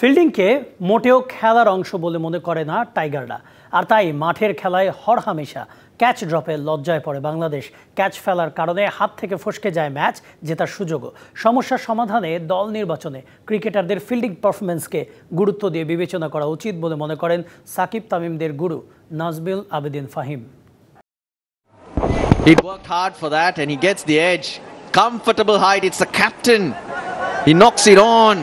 ফিল্ডিংকে মোটেও খেলার অংশ বলে মনে করে না টাইগাররা আর তাই মাঠের খেলায় হরহামেশা ক্যাচ ড্রপে লজ্জায় পড়ে বাংলাদেশ ক্যাচ ফেলার কারণে হাত থেকে ফসকে যায় ম্যাচ জেতার সুযোগও সমস্যার সমাধানে দল নির্বাচনে ক্রিকেটারদের ফিল্ডিং পারফরমেন্সকে গুরুত্ব দিয়ে বিবেচনা করা উচিত বলে মনে করেন সাকিব তামিমদের গুরু Nazmul Abedin Fahim He worked hard for that and he gets the edge. Comfortable height, it's the captain. He knocks it on.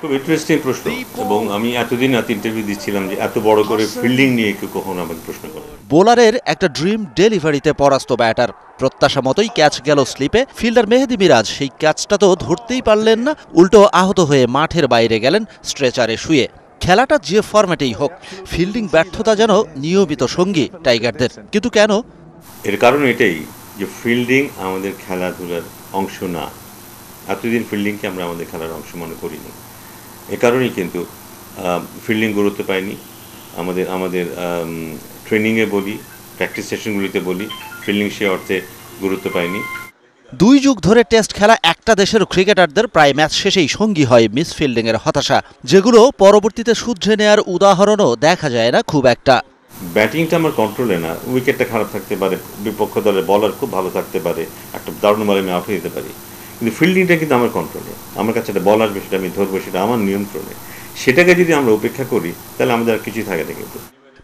খুব ইন্টারেস্টিং প্রশ্ন এবং আমি এতদিন এত ইন্টারভিউ দিচ্ছিলাম যে এত বড় করে ফিল্ডিং নিয়ে কেউ কখনো আমাকে প্রশ্ন করে বোলারের একটা ড্রিম ডেলিভারিতে পরাস্ত ব্যাটার প্রত্যাশা মতোই ক্যাচ গেল স্লিপে ফিল্ডার মেহেদি মিরাজ সেই ক্যাচটা তো ধরতেই পারলেন না উল্টো আহত হয়ে মাঠের বাইরে গেলেন স্ট্রেচারে শুয়ে খেলাটা যে ফর্ম্যাটেই হোক ফিল্ডিং ব্যর্থতা যেন নিয়মিত সঙ্গী টাইগারদের কিন্তু কেন এর কারণ এটাই যে ফিল্ডিং আমাদের খেলাধুলার অংশ না এতদিন ফিল্ডিংকে আমরা আমাদের খেলার অংশ মনে করিনি এ কারণেই কিন্তু ফিল্ডিং গুরুত্ব পায়নি আমাদের আমাদের ট্রেনিংয়ে বলি প্র্যাকটিস সেশনগুলিতে বলি ফিল্ডিং সে অর্থে গুরুত্ব পায়নি দুই যুগ ধরে টেস্ট খেলা একটা দেশের ক্রিকেটারদের প্রায় ম্যাচ শেষেই সঙ্গী হয় মিস ফিল্ডিংয়ের হতাশা যেগুলো পরবর্তীতে শুধরে নেয়ার উদাহরণও দেখা যায় না খুব একটা ব্যাটিংটা আমার কন্ট্রোলে না উইকেটটা খারাপ থাকতে পারে বিপক্ষ দলের বলার খুব ভালো থাকতে পারে একটা দারুণ বলে আমি আউট হয়ে যেতে পারি কিন্তু ফিল্ডিংটা কিন্তু আমার কন্ট্রোলে আমার কাছে একটা বল আসবে সেটা আমি ধরবো সেটা আমার নিয়ন্ত্রণে সেটাকে যদি আমরা উপেক্ষা করি তাহলে আমাদের আর কিছুই থাকে না কিন্তু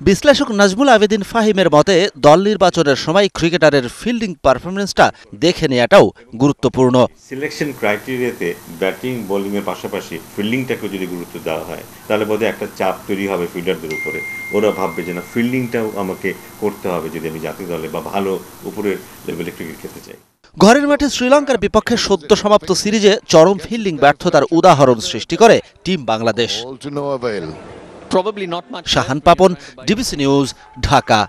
বিশ্লেষক নাজমুল আবেদিন ফাহিমের মতে দল নির্বাচনের সময় ক্রিকেটারের ফিল্ডিং পারফরমেন্সটা দেখে নেওয়াটাও গুরুত্বপূর্ণ সিলেকশন ক্রাইটেরিয়াতে ব্যাটিং বোলিংয়ের পাশাপাশি ফিল্ডিংটাকে যদি গুরুত্ব দেওয়া হয় তাহলে বোধহয় একটা চাপ তৈরি হবে ফিল্ডারদের উপরে ওরা ভাববে যে না ফিল্ডিংটাও আমাকে করতে হবে যদি আমি জাতীয় দলে বা ভালো উপরের লেভেলে ক্রিকেট খেলতে চাই ঘরের মাঠে শ্রীলঙ্কার বিপক্ষে সদ্য সমাপ্ত সিরিজে চরম ফিল্ডিং ব্যর্থতার উদাহরণ সৃষ্টি করে team Bangladesh Shahan Papon DBC news Dhaka